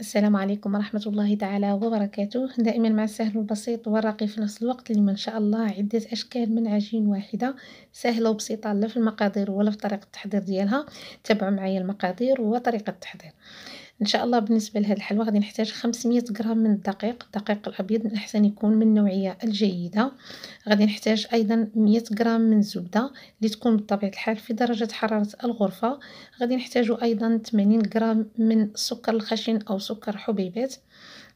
السلام عليكم ورحمة الله تعالى وبركاته دائما مع السهل البسيط والراقي في نفس الوقت اليوم إن شاء الله عدة أشكال من عجين واحدة سهلة وبسيطة لا في المقادير ولا في طريقة التحضير ديالها تابعوا معايا المقادير وطريقة التحضير ان شاء الله بالنسبه لهذا الحلوى غادي نحتاج 500 غرام من الدقيق الدقيق الابيض من الاحسن يكون من النوعيه الجيده غادي نحتاج ايضا 100 غرام من الزبده اللي تكون بطبيعه الحال في درجه حراره الغرفه غادي نحتاج ايضا 80 غرام من السكر الخشن او سكر حبيبات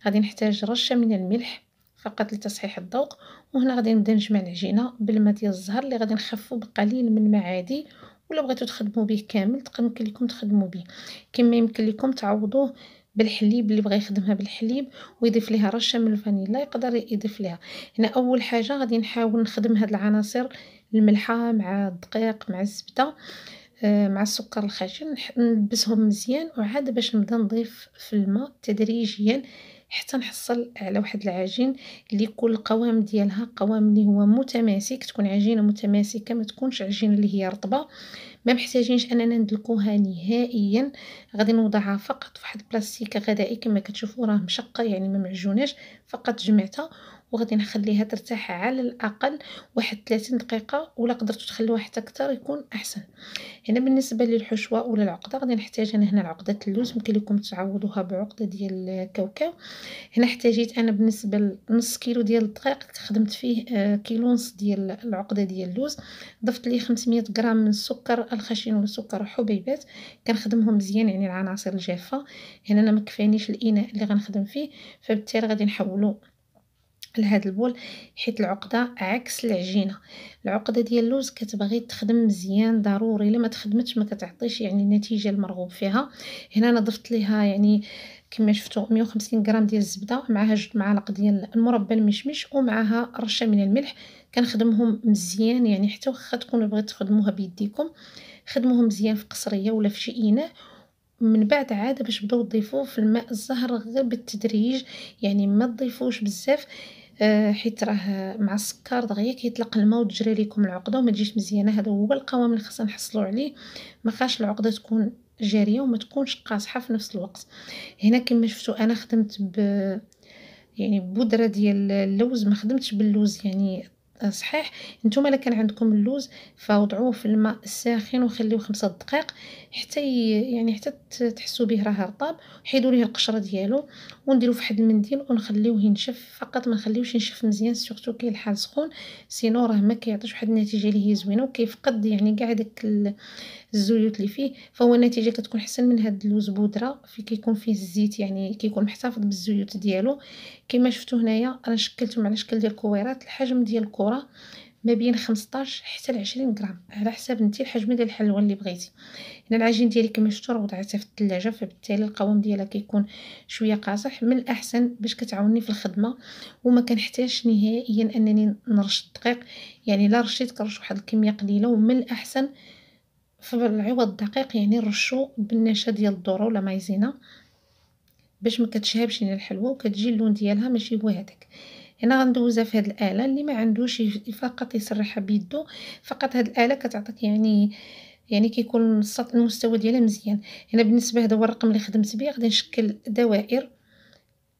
غادي نحتاج رشه من الملح فقط لتصحيح الذوق وهنا غادي نبدا نجمع العجينه بالماء ديال الزهر اللي غادي نخفو بقليل من المعادي ولا بغيتو تخدمو به كامل تقدر يمكن لكم تخدمو به كما يمكن لكم تعوضوه بالحليب اللي بغى يخدمها بالحليب ويضيف ليها رشه من الفانيلا يقدر يضيف ليها هنا اول حاجه غادي نحاول نخدم هاد العناصر الملحه مع الدقيق مع الزبده آه، مع السكر الخشن نلبسهم مزيان وعاد باش نبدا نضيف في الماء تدريجيا حتى نحصل على واحد العجين اللي يكون القوام ديالها قوام اللي هو متماسك تكون عجينه متماسكه ما تكونش عجينه اللي هي رطبه ما محتاجينش اننا ندلقوها نهائيا غادي نوضعها فقط فواحد البلاستيكه غذائي كما كتشوفوا راه مشقه يعني ما معجوناش فقط جمعتها وغادي نخليها ترتاح على الاقل واحد 30 دقيقه ولا قدرتو تخلوها حتى اكثر يكون احسن هنا بالنسبه للحشوه ولا العقده غادي نحتاج انا هنا عقده اللوز يمكن لكم تعوضوها بعقده ديال الكاوكاو هنا احتاجيت انا بالنسبه لنص كيلو ديال الدقيق خدمت فيه آه، كيلو ونص ديال العقده ديال اللوز ضفت ليه 500 غرام من السكر الخشن والسكر حبيبات كنخدمهم مزيان يعني العناصر الجافه هنا انا ما كفانيش الاناء اللي غنخدم فيه فبالتالي غادي نحولو لهذا البول حيت العقده عكس العجينه العقده ديال اللوز كتبغي تخدم مزيان ضروري الا ما تخدمتش ما كتعطيش يعني النتيجه المرغوب فيها هنا انا ضفت ليها يعني كما شفتوا 150 غرام ديال الزبده معها جوج معالق ديال المربى المشمش ومعها رشه من الملح كنخدمهم مزيان يعني حتى واخا تكونوا بغيت تخدموها بيديكم خدموهم مزيان في قصريه ولا في شي اناء من بعد عاد باش بداو تضيفوه في الماء الزهر غير بالتدريج يعني ما تضيفوش بزاف آه، حيت راه مع السكر دغيا كيطلق الماء وتجري ليكم العقده وما تجيش مزيانه هذا هو القوام اللي خصنا نحصلوا عليه ما خاش العقده تكون جاريه وما تكونش قاصحه في نفس الوقت هنا كما شفتوا انا خدمت ب يعني بودره ديال اللوز ما خدمتش باللوز يعني آه، صحيح نتوما الا كان عندكم اللوز فوضعوه في الماء الساخن وخليوه خمسة دقائق حتى يعني حتى تحسوا به راه رطاب حيدوا ليه القشره ديالو في واحد المنديل ونخليوه ينشف فقط ما نخليوش ينشف مزيان سورتو كي الحال سخون سينو راه ما كيعطيش واحد النتيجه اللي هي زوينه وكيفقد يعني كاع داك الزيوت اللي فيه فهو النتيجه كتكون حسن من هاد اللوز بودره في كيكون فيه الزيت يعني كيكون محتفظ بالزيوت ديالو كما شفتوا هنايا انا شكلتهم على شكل ديال الكويرات الحجم ديال الكره ما بين 15 حتى ل 20 غرام على حسب انت الحجم ديال الحلوه اللي بغيتي هنا العجين ديالي كما شفتوا وضعتها في الثلاجه فبالتالي القوام ديالها كيكون شويه قاصح من الاحسن باش كتعاوني في الخدمه وما كنحتاجش نهائيا انني نرش الدقيق يعني لا رشيت كنرش واحد الكميه قليله ومن الاحسن في العوض الدقيق يعني نرشو بالنشا ديال الذره ولا مايزينا باش ما كتشهبش لنا يعني الحلوه وكتجي اللون ديالها ماشي هو هذاك هنا غندوزها في هذه الاله اللي ما عندوش فقط يسرحها بيدو فقط هذه الاله كتعطيك يعني يعني كيكون السطح المستوى ديالها مزيان هنا بالنسبه هذا هو الرقم اللي خدمت به غادي نشكل دوائر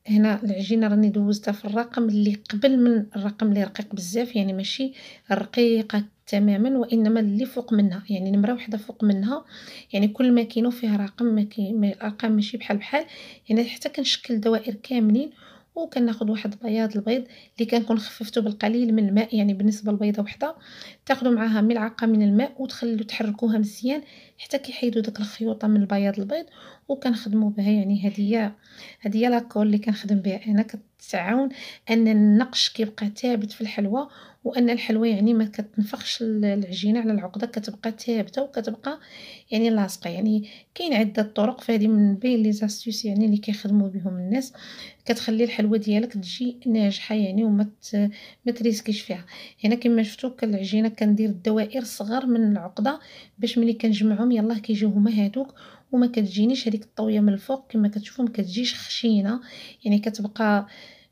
هنا العجينه راني دوزتها في الرقم اللي قبل من الرقم اللي رقيق بزاف يعني ماشي رقيقه تماما وانما اللي فوق منها يعني نمره واحده فوق منها يعني كل ما كاينو فيه رقم ما الارقام ماشي بحال بحال يعني حتى كنشكل دوائر كاملين وكناخذ واحد بياض البيض اللي كنكون خففته بالقليل من الماء يعني بالنسبه لبيضه وحده تاخذوا معاها ملعقه من الماء وتخلوا تحركوها مزيان حتى كيحيدوا داك الخيوطه من البياض البيض وكنخدموا بها يعني هي هذه هي لاكول اللي كنخدم بها انا كتعاون ان النقش كيبقى ثابت في الحلوى وان الحلوى يعني ما كتنفخش العجينه على العقده كتبقى ثابته وكتبقى يعني لاصقه يعني كاين عده طرق فهذه من بين لي زاستيس يعني اللي كيخدموا بهم الناس كتخلي الحلوى ديالك تجي ناجحه يعني وما ما تريسكيش فيها هنا كما شفتوا العجينه كندير الدوائر صغر من العقده باش ملي كنجمعهم يلاه كيجيو هما هادوك وما كتجينيش هذيك الطويه من الفوق كما كتشوفوا ما كتجيش خشينه يعني كتبقى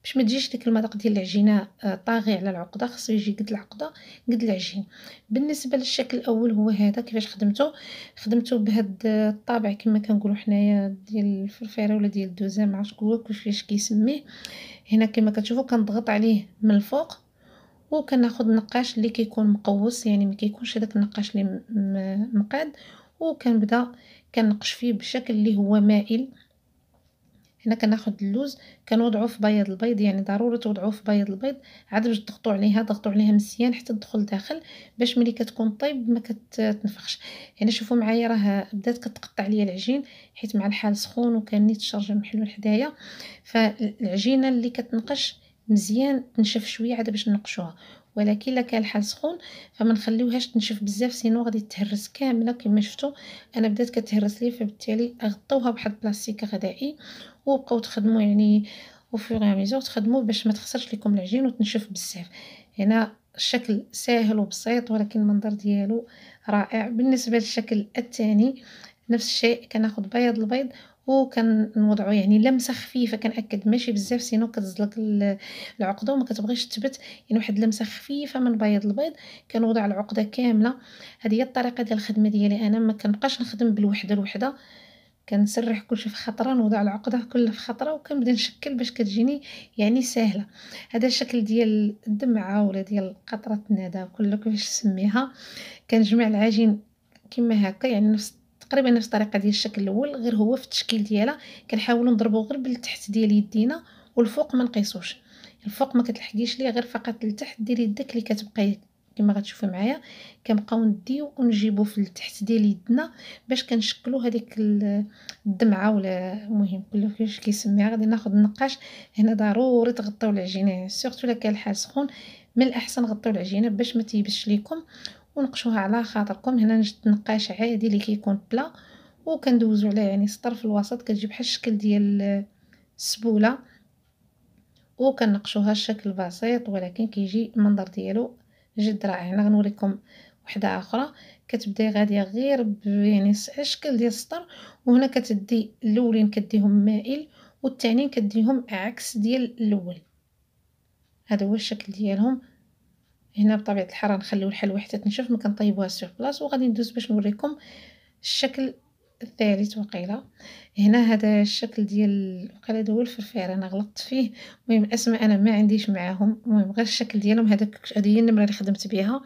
باش ما تجيش ديك المذاق ديال العجينه آه، طاغي على العقده خصو يجي قد العقده قد العجين بالنسبه للشكل الاول هو هذا كيفاش خدمته خدمته بهذا آه، الطابع كما كنقولوا حنايا ديال الفرفيره ولا ديال الدوزه ما عرفتش كيفاش كيسميه هنا كما كتشوفوا كنضغط عليه من الفوق وكناخذ النقاش اللي كيكون مقوس يعني ما كيكونش هذاك النقاش اللي مقاد وكنبدا كنقش فيه بشكل اللي هو مائل هنا كناخد اللوز كنوضعو في بياض البيض يعني ضروري توضعو في بياض البيض عاد باش تضغطو عليها ضغطو عليها مزيان حتى تدخل داخل باش ملي كتكون طيب ما كتنفخش هنا يعني شوفوا معايا راه بدات كتقطع ليا العجين حيت مع الحال سخون وكان نيت الشرجم محلول حدايا فالعجينه اللي كتنقش مزيان تنشف شويه عاد باش نقشوها ولكن الا كان الحال سخون فما نخليوهاش تنشف بزاف سينو غادي تهرس كامله كما شفتوا انا بدات كتهرس لي فبالتالي غطوها بواحد البلاستيك غذائي وبقاو تخدموا يعني وفي ميزور تخدموا باش ما تخسرش لكم العجين وتنشف بزاف هنا الشكل ساهل وبسيط ولكن المنظر ديالو رائع بالنسبه للشكل الثاني نفس الشيء كناخذ بياض البيض وكنوضعو يعني لمسه خفيفه كنأكد ماشي بزاف سينو كتزلق العقده وما كتبغيش تثبت يعني واحد لمسه خفيفه من بياض البيض كنوضع العقده كامله هذه هي الطريقه ديال الخدمه ديالي انا ما كنبقاش نخدم بالوحده الوحده كنسرح كلشي في خطره نوضع العقده كلها في خطره وكنبدا نشكل باش كتجيني يعني ساهله هذا الشكل ديال الدمعه ولا ديال قطره الندى كل كيفاش نسميها كنجمع العجين كما هكا يعني نفس تقريبا نفس الطريقه ديال الشكل الاول غير هو في التشكيل ديالها كنحاول نضربو غير بالتحت ديال يدينا والفوق ما نقيسوش الفوق ما كتلحقيش ليه غير فقط لتحت ديري يدك اللي كتبقى كما غتشوفي معايا كنبقاو نديو ونجيبو في التحت ديال يدنا باش كنشكلو هذيك الدمعه ولا المهم كيفاش كيسميها غادي ناخذ النقاش هنا ضروري تغطيو العجينه سورتو الا كان الحال سخون من الاحسن غطيو العجينه باش ما تيبش ليكم ونقشوها على خاطركم هنا نجد نقاش عادي اللي كيكون بلا وكندوزو عليه يعني سطر في الوسط كتجي بحال الشكل ديال السبوله وكنقشوها الشكل بسيط ولكن كيجي المنظر ديالو جد رائع انا غنوريكم وحده اخرى كتبداي غاديه غير يعني الشكل ديال السطر وهنا كتدي الاولين كديهم مائل والثانيين كديهم عكس ديال الاول هذا هو الشكل ديالهم هنا بطبيعه الحال غنخليو الحلوى حتى تنشف ما كنطيبوها سيغ بلاص وغادي ندوز باش نوريكم الشكل الثالث وقيله هنا هذا الشكل ديال وقيله هذا هو الفرفير انا غلطت فيه المهم اسماء انا ما عنديش معاهم المهم غير الشكل ديالهم هذاك هذه هي النمره اللي خدمت بها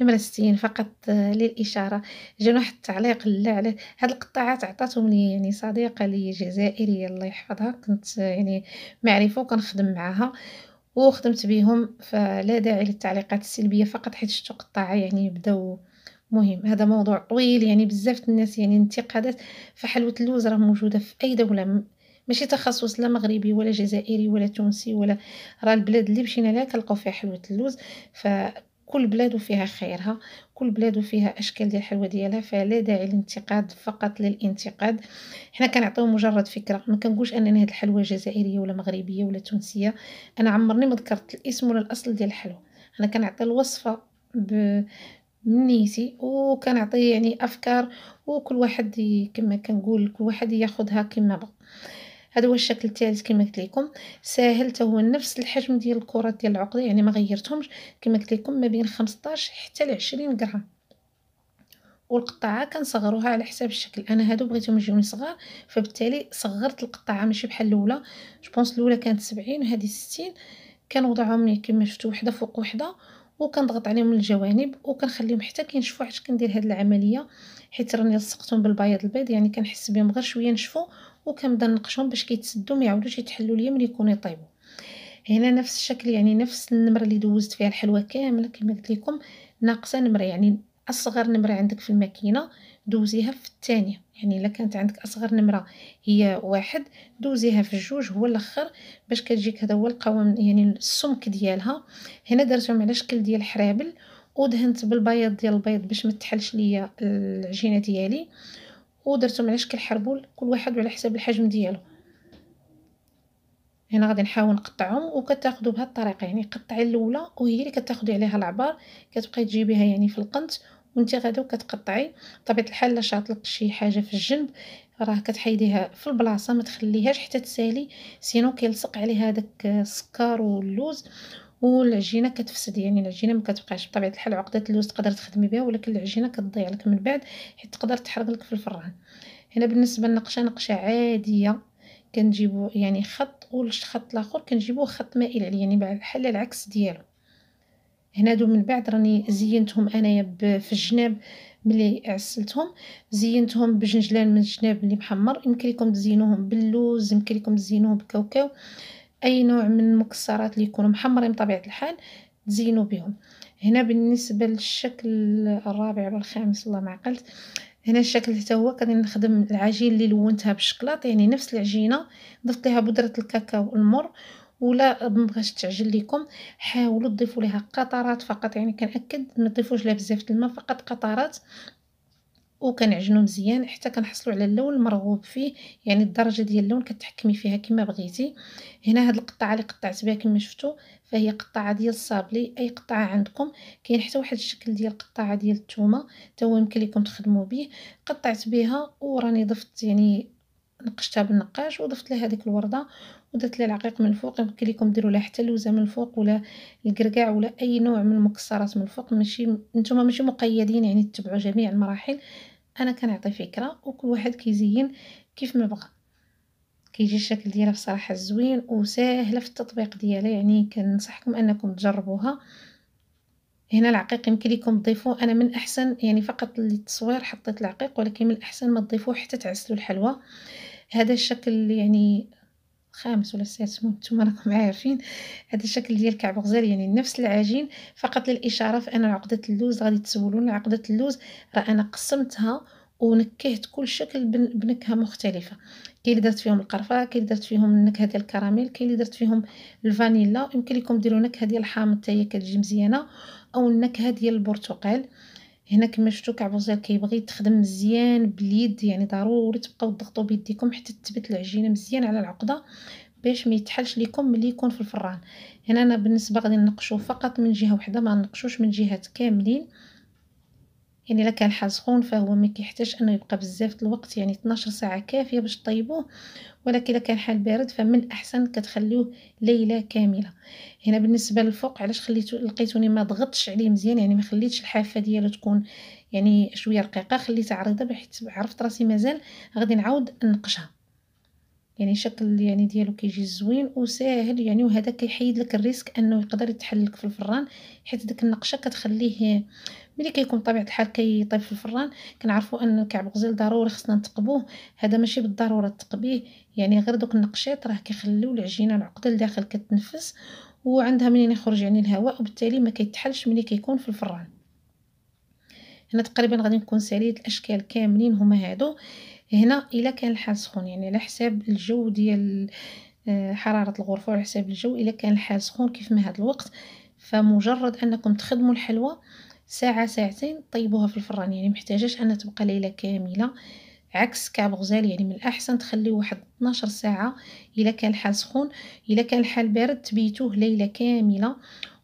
نمره 60 فقط آه، للاشاره جانا واحد التعليق لا على هاد القطاعات عطاتهم لي يعني صديقه لي جزائريه الله يحفظها كنت آه، يعني معرفه وكنخدم معاها وخدمت بيهم فلا داعي للتعليقات السلبيه فقط حيت شفتو قطاعه يعني بداو مهم هذا موضوع طويل يعني بزاف الناس يعني انتقادات فحلوة اللوز راه موجودة في أي دولة ماشي تخصص لا مغربي ولا جزائري ولا تونسي ولا راه البلاد اللي مشينا لها كنلقاو فيها حلوة اللوز فكل بلاد وفيها خيرها كل بلاد وفيها اشكال ديال الحلوى ديالها فلا داعي للانتقاد فقط للانتقاد حنا كنعطيو مجرد فكره ما كنقولش انني هاد الحلوى جزائريه ولا مغربيه ولا تونسيه انا عمرني ما ذكرت الاسم ولا الاصل ديال الحلوى انا كنعطي الوصفه ب... نيتي وكنعطي يعني افكار وكل واحد كما كنقول كل واحد ياخذها كما بغى هذا هو الشكل الثالث كما قلت لكم ساهل هو نفس الحجم ديال الكرات ديال العقده يعني ما غيرتهمش كما قلت لكم ما بين 15 حتى ل 20 غرام والقطعه كنصغروها على حساب الشكل انا هادو بغيتهم يجيو صغار فبالتالي صغرت القطاعه ماشي بحال الاولى جو بونس الاولى كانت 70 وهذه 60 كنوضعهم يعني كما شفتوا وحده فوق وحده وكنضغط عليهم من الجوانب وكنخليهم حتى كينشفوا حيت كندير هاد العمليه حيت راني لصقتهم بالبياض البيض يعني كنحس بهم غير شويه نشفوا وكنبدا نقشهم باش كيتسدوا ما يعاودوش يتحلوا ليا ملي يكونوا يطيبوا هنا نفس الشكل يعني نفس النمره اللي دوزت فيها الحلوه كامله كما قلت لكم ناقصه نمره يعني اصغر نمره عندك في الماكينه دوزيها في الثانية يعني الا كانت عندك اصغر نمره هي واحد دوزيها في الجوج هو الاخر باش كتجيك هذا هو القوام يعني السمك ديالها هنا درتهم على شكل ديال حرابل ودهنت بالبياض ديال البيض باش ما تحلش ليا العجينه ديالي ودرتهم على شكل حربول كل واحد على حساب الحجم ديالو هنا غادي نحاول نقطعهم وكتاخذوا بهذه الطريقه يعني قطعي الاولى وهي اللي كتاخذي عليها العبار كتبقاي تجيبيها يعني في القنت انت غدا وكتقطعي بطبيعه الحال الا شاطلك شي حاجه في الجنب راه كتحيديها في البلاصه ما تخليهاش حتى تسالي سينو كيلصق عليها داك السكر واللوز والعجينه كتفسد يعني العجينه ما كتبقاش بطبيعه الحال عقده اللوز تقدر تخدمي بها ولكن العجينه كتضيع لك من بعد حيت تقدر تحرق لك في الفران هنا بالنسبه للنقشه نقشه عاديه كنجيبو يعني خط والخط الاخر كنجيبوه خط مائل عليه يعني بحال العكس ديالو هنادو من بعد راني زينتهم انايا في الجناب ملي عسلتهم زينتهم بجنجلان من الجناب اللي محمر يمكن لكم تزينوهم باللوز يمكن لكم تزينوهم بكاوكاو اي نوع من المكسرات اللي يكونوا محمرين بطبيعه الحال تزينوا بهم هنا بالنسبه للشكل الرابع والخامس والله ما عقلت هنا الشكل حتى هو غادي نخدم العجين اللي لونتها بالشكلاط يعني نفس العجينه ضفت لها بودره الكاكاو المر ولا مبغاش تعجل لكم حاولوا تضيفوا لها قطرات فقط يعني كنأكد ما تضيفوش لها بزاف الماء فقط قطرات وكنعجنو مزيان حتى كنحصلوا على اللون المرغوب فيه يعني الدرجه ديال اللون كتحكمي فيها كما بغيتي هنا هاد القطعه اللي قطعت بها كما شفتوا فهي قطعه ديال الصابلي اي قطعه عندكم كاين حتى واحد الشكل ديال القطعه ديال الثومه حتى هو يمكن لكم تخدموا به قطعت بها وراني ضفت يعني نقشتها بالنقاش وضفت لها هذيك الورده ودرت العقيق من الفوق يمكن لكم ديروا له حتى اللوزه من الفوق ولا الكركاع ولا اي نوع من المكسرات من الفوق ماشي نتوما ماشي مقيدين يعني تتبعوا جميع المراحل انا كنعطي فكره وكل واحد كيزين كيف ما بغى كيجي الشكل ديالها بصراحه زوين وسهله في التطبيق ديالها يعني كنصحكم انكم تجربوها هنا العقيق يمكن لكم تضيفوه انا من احسن يعني فقط للتصوير حطيت العقيق ولكن من الاحسن ما تضيفوه حتى تعسلوا الحلوى هذا الشكل يعني الخامس ولا السادس نتوما راكم عارفين هذا الشكل ديال كعب غزال يعني نفس العجين فقط للاشاره في ان عقده اللوز غادي تسولون عقده اللوز راه انا قسمتها ونكهت كل شكل بنكهه مختلفه كاين اللي درت فيهم القرفه كاين اللي درت فيهم النكهه ديال الكراميل كاين اللي درت فيهم الفانيلا يمكن لكم ديروا نكهه ديال الحامض حتى هي كتجي مزيانه او النكهه ديال البرتقال هنا كما شفتوا الزيت كيبغي تخدم مزيان باليد يعني ضروري تبقاو تضغطوا بيديكم حتى تثبت العجينه مزيان على العقده باش ما يتحلش لكم ملي يكون في الفران هنا انا بالنسبه غادي نقشو فقط من جهه وحده ما نقشوش من جهات كاملين يعني الا كان الحال سخون فهو ما كيحتاج انه يبقى بزاف الوقت يعني 12 ساعه كافيه باش طيبوه ولكن الا كان الحال بارد فمن الاحسن كتخليوه ليله كامله هنا بالنسبه للفوق علاش خليتو لقيتوني ما ضغطتش عليه مزيان يعني ما خليتش الحافه ديالو تكون يعني شويه رقيقه خليتها عريضه بحيث عرفت راسي مازال غادي نعاود نقشها يعني شكل يعني ديالو كيجي زوين وساهل يعني وهذا كيحيد لك الريسك انه يقدر يتحل لك في الفران حيت ديك النقشه كتخليه ملي كيكون بطبيعه الحال كيطيب في الفران كنعرفوا ان الكعب غزال ضروري خصنا نتقبوه هذا ماشي بالضروره تقبيه يعني غير دوك النقشيط راه كيخليو العجينه العقده لداخل كتنفس وعندها منين يخرج يعني الهواء وبالتالي ما كيتحلش ملي كيكون في الفران هنا تقريبا غادي نكون ساليت الاشكال كاملين هما هادو هنا الا كان الحال سخون يعني على حساب الجو ديال آه، حراره الغرفه وعلى حساب الجو الا كان الحال سخون كيف ما هاد الوقت فمجرد انكم تخدموا الحلوى ساعة ساعتين طيبوها في الفران يعني محتاجاش انها تبقى ليلة كاملة عكس كعب غزال يعني من الاحسن تخليه واحد 12 ساعة الا كان الحال سخون الا كان الحال بارد تبيتوه ليلة كاملة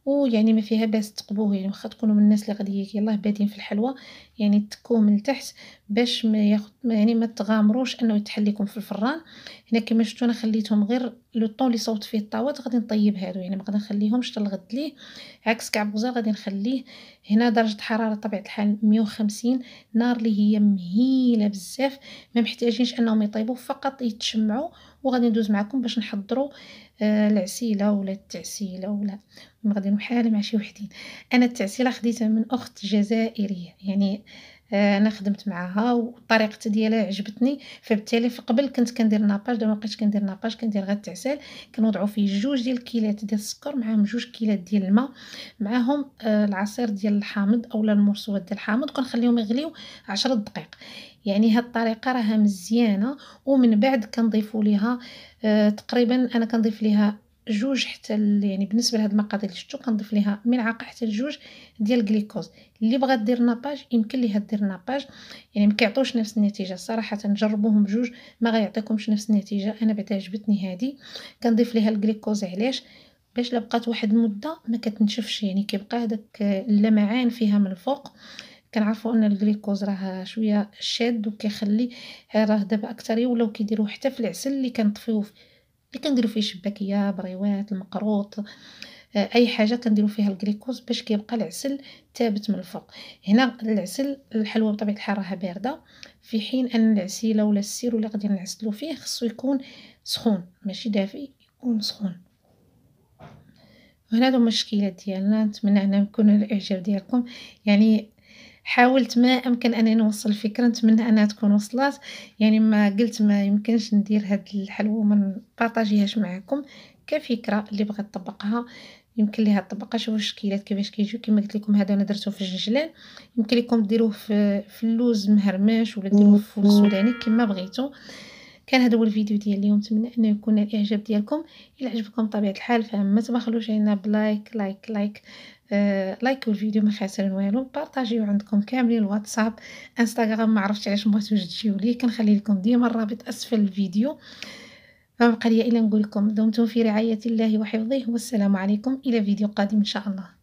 ويعني ما فيها باس تقبوه يعني واخا تكونوا من الناس اللي غادي يلاه بادين في الحلوى يعني تكوه من تحت باش ما ياخد يعني ما تغامروش انه يتحل لكم في الفران هنا كما شفتوا انا خليتهم غير لو طون اللي صوت فيه الطاوات غادي نطيب هادو يعني ما غادي نخليهمش حتى الغد ليه عكس كعب غزال غادي نخليه هنا درجه حراره طبيعه الحال 150 نار اللي هي مهيله بزاف ما محتاجينش انهم يطيبوا فقط يتشمعوا وغادي ندوز معكم باش نحضروا آه، العسيله ولا التعسيله ولا غادي نحال مع شي وحدين انا التعسيله خديتها من اخت جزائريه يعني آه، انا خدمت معاها والطريقه ديالها عجبتني فبالتالي في قبل كنت كندير ناباج دابا مابقيتش كندير ناباج كندير غير التعسال كنوضعوا فيه جوج ديال الكيلات ديال السكر معاهم جوج كيلات ديال الماء معاهم آه، العصير ديال الحامض اولا المرصوات ديال الحامض كنخليهم يغليو عشرة دقائق يعني هاد الطريقه راها مزيانه ومن بعد كنضيفوا ليها آه تقريبا انا كنضيف ليها جوج حتى يعني بالنسبه لهاد المقادير اللي شفتو كنضيف ليها ملعقه حتى لجوج ديال الجليكوز اللي بغات دير ناباج يمكن ليها دير ناباج يعني ما كيعطوش نفس النتيجه صراحه جربوهم بجوج ما غيعطيكمش نفس النتيجه انا بعدا عجبتني هادي كنضيف ليها الجليكوز علاش باش لبقات واحد المده ما كتنشفش يعني كيبقى هذاك اللمعان فيها من الفوق كنعرفوا ان الجليكوز راه شويه شاد وكيخلي راه دابا اكثر ولاو كيديروا حتى في العسل اللي كنطفيو اللي كنديروا فيه شباكيه بريوات المقروط آه، اي حاجه كنديروا فيها الجليكوز باش كيبقى العسل ثابت من الفوق هنا العسل الحلوى بطبيعه الحال راها بارده في حين ان العسيله ولا السير اللي غادي نعسلو فيه خصو يكون سخون ماشي دافي يكون سخون وهنا هما المشكلات ديالنا نتمنى ان يكون الاعجاب ديالكم يعني حاولت ما امكن انني نوصل الفكره نتمنى انها تكون وصلات يعني ما قلت ما يمكنش ندير هاد الحلوه وما نبارطاجيهاش معكم كفكره اللي بغيت تطبقها يمكن ليها تطبقها شوفوا الشكيلات كيفاش كيجيو كما قلت لكم هذا انا درتو في الجنجلان يمكن لكم ديروه في, في اللوز مهرماش ولا ديروه في الفول سوداني كما بغيتو كان هذا هو الفيديو ديال اليوم نتمنى انه يكون الاعجاب ديالكم الى عجبكم طبيعه الحال فما تبخلوش علينا بلايك لايك لايك آه لايكوا الفيديو ما خاسرين والو بارطاجيو عندكم كاملين الواتساب انستغرام ما عرفتش علاش ما توجدتيو ليه كنخلي لكم ديما الرابط اسفل الفيديو فما بقى لي الا نقول لكم دمتم في رعايه الله وحفظه والسلام عليكم الى فيديو قادم ان شاء الله